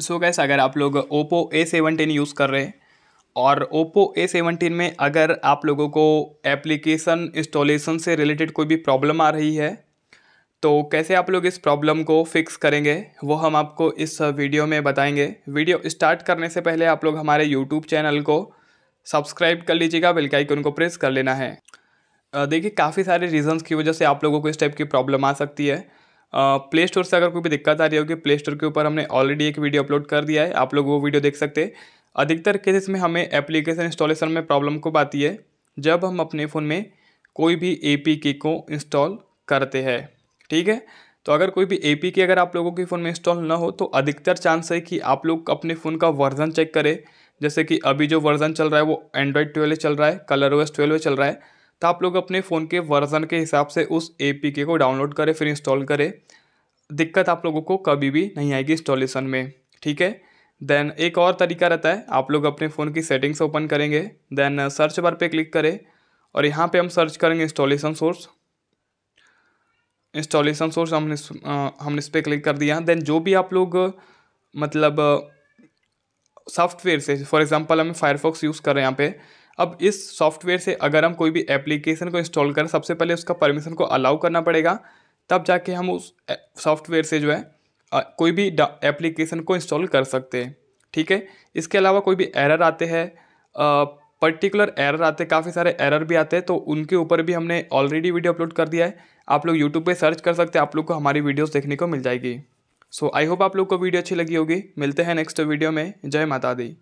सो gas अगर आप लोग ओप्पो ए सेवनटीन यूज़ कर रहे हैं और ओप्पो ए सेवनटीन में अगर आप लोगों को एप्लीकेशन इंस्टॉलेशन से रिलेटेड कोई भी प्रॉब्लम आ रही है तो कैसे आप लोग इस प्रॉब्लम को फिक्स करेंगे वो हम आपको इस वीडियो में बताएंगे वीडियो स्टार्ट करने से पहले आप लोग हमारे यूट्यूब चैनल को सब्सक्राइब कर लीजिएगा बिल्कुल आइकन उनको प्रेस कर लेना है देखिए काफ़ी सारे रीजंस की वजह से आप लोगों को इस टाइप की प्रॉब्लम आ सकती है प्ले स्टोर से अगर कोई भी दिक्कत आ रही होगी प्ले स्टोर के ऊपर हमने ऑलरेडी एक वीडियो अपलोड कर दिया है आप लोग वो वीडियो देख सकते हैं अधिकतर केसेस में हमें एप्लीकेशन इंस्टॉलेशन में प्रॉब्लम को आती है जब हम अपने फ़ोन में कोई भी ए को इंस्टॉल करते हैं ठीक है तो अगर कोई भी ए पी अगर आप लोगों के फ़ोन में इंस्टॉल ना हो तो अधिकतर चांस है कि आप लोग अपने फ़ोन का वर्जन चेक करें जैसे कि अभी जो वर्जन चल रहा है वो एंड्रॉयड ट्वेल्व चल रहा है कलर ओ एस ट्वेल्व चल रहा है तो आप लोग अपने फ़ोन के वर्ज़न के हिसाब से उस ए को डाउनलोड करें फिर इंस्टॉल करें दिक्कत आप लोगों को कभी भी नहीं आएगी इंस्टॉलेशन में ठीक है देन एक और तरीका रहता है आप लोग अपने फ़ोन की सेटिंग्स ओपन करेंगे देन सर्च बार पे क्लिक करें और यहाँ पे हम सर्च करेंगे इंस्टॉलेशन सोर्स इंस्टॉलेशन सोर्स हमने हमने इस पर क्लिक कर दिया देन जो भी आप लोग मतलब सॉफ्टवेयर से फॉर एग्जांपल हम फायरफॉक्स यूज़ कर रहे हैं यहाँ पे अब इस सॉफ्टवेयर से अगर हम कोई भी एप्लीकेशन को इंस्टॉल करें सबसे पहले उसका परमिशन को अलाउ करना पड़ेगा तब जाके हम उस सॉफ्टवेयर से जो है कोई भी एप्लीकेशन को इंस्टॉल कर सकते हैं ठीक है इसके अलावा कोई भी एरर आते हैं पर्टिकुलर एरर आते हैं काफ़ी सारे एरर भी आते हैं तो उनके ऊपर भी हमने ऑलरेडी वीडियो अपलोड कर दिया है आप लोग यूट्यूब पर सर्च कर सकते हैं आप लोग को हमारी वीडियोज़ देखने को मिल जाएगी सो आई होप आप लोग को वीडियो अच्छी लगी होगी मिलते हैं नेक्स्ट वीडियो में जय माता दी